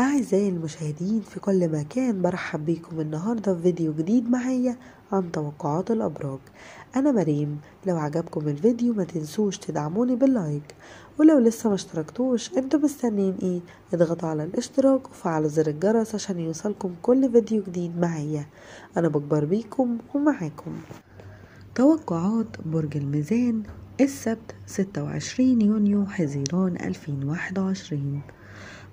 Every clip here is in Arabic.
أعزائي المشاهدين في كل مكان برحب بيكم النهاردة في فيديو جديد معايا عن توقعات الأبراج أنا مريم لو عجبكم الفيديو ما تنسوش تدعموني باللايك ولو لسه ما اشتركتوش انتوا مستنيين ايه اضغطوا على الاشتراك وفعلوا زر الجرس عشان يوصلكم كل فيديو جديد معايا أنا بكبر بيكم ومعاكم توقعات برج الميزان السبت 26 يونيو حزيران 2021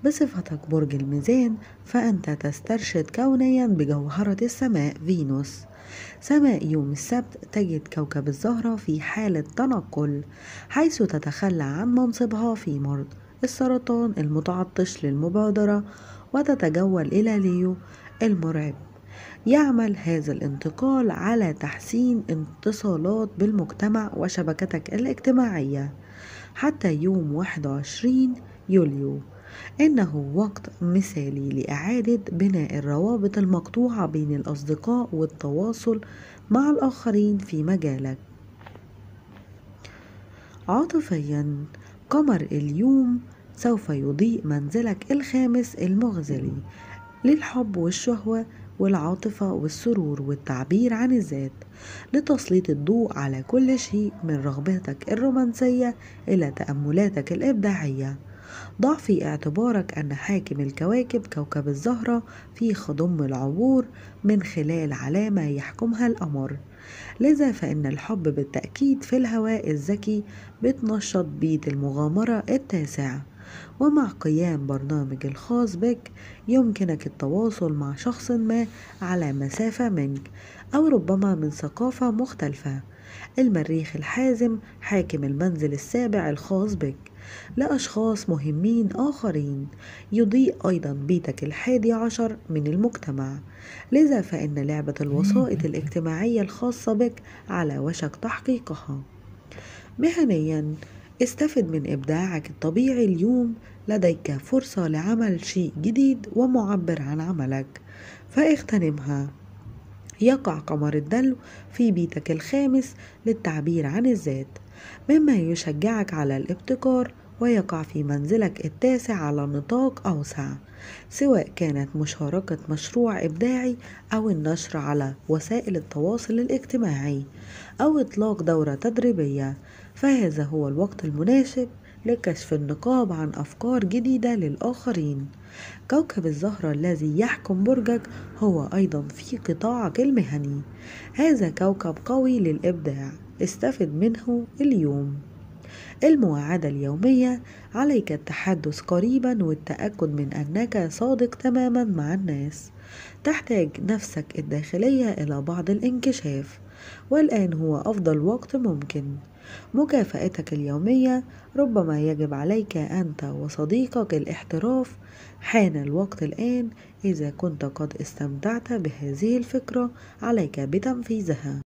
بصفتك برج الميزان فأنت تسترشد كونيا بجوهرة السماء فينوس سماء يوم السبت تجد كوكب الزهرة في حالة تنقل حيث تتخلى عن منصبها في مرض السرطان المتعطش للمبادرة وتتجول إلى ليو المرعب يعمل هذا الانتقال على تحسين اتصالات بالمجتمع وشبكتك الاجتماعية حتى يوم 21 يوليو إنه وقت مثالي لإعادة بناء الروابط المقطوعة بين الأصدقاء والتواصل مع الآخرين في مجالك. عاطفيًا، قمر اليوم سوف يضيء منزلك الخامس المغزلي للحب والشهوة والعاطفة والسرور والتعبير عن الذات لتسليط الضوء على كل شيء من رغباتك الرومانسية إلى تأملاتك الإبداعية ضع في اعتبارك أن حاكم الكواكب كوكب الزهرة في خضم العبور من خلال علامة يحكمها القمر لذا فإن الحب بالتأكيد في الهواء الذكي بتنشط بيد المغامرة التاسعة ومع قيام برنامج الخاص بك يمكنك التواصل مع شخص ما على مسافة منك أو ربما من ثقافة مختلفة المريخ الحازم حاكم المنزل السابع الخاص بك لأشخاص مهمين آخرين يضيء أيضا بيتك الحادي عشر من المجتمع لذا فإن لعبة الوسائط الاجتماعية الخاصة بك على وشك تحقيقها مهنيا استفد من إبداعك الطبيعي اليوم لديك فرصة لعمل شيء جديد ومعبر عن عملك فاغتنمها يقع قمر الدلو في بيتك الخامس للتعبير عن الذات مما يشجعك على الابتكار ويقع في منزلك التاسع على نطاق أوسع سواء كانت مشاركة مشروع إبداعي أو النشر على وسائل التواصل الاجتماعي أو إطلاق دورة تدريبية فهذا هو الوقت المناسب لكشف النقاب عن أفكار جديدة للآخرين كوكب الزهرة الذي يحكم برجك هو أيضا في قطاعك المهني هذا كوكب قوي للإبداع استفد منه اليوم المواعدة اليومية عليك التحدث قريبا والتأكد من أنك صادق تماما مع الناس تحتاج نفسك الداخلية إلى بعض الانكشاف والآن هو أفضل وقت ممكن مكافأتك اليومية ربما يجب عليك أنت وصديقك الاحتراف حان الوقت الآن إذا كنت قد استمتعت بهذه الفكرة عليك بتنفيذها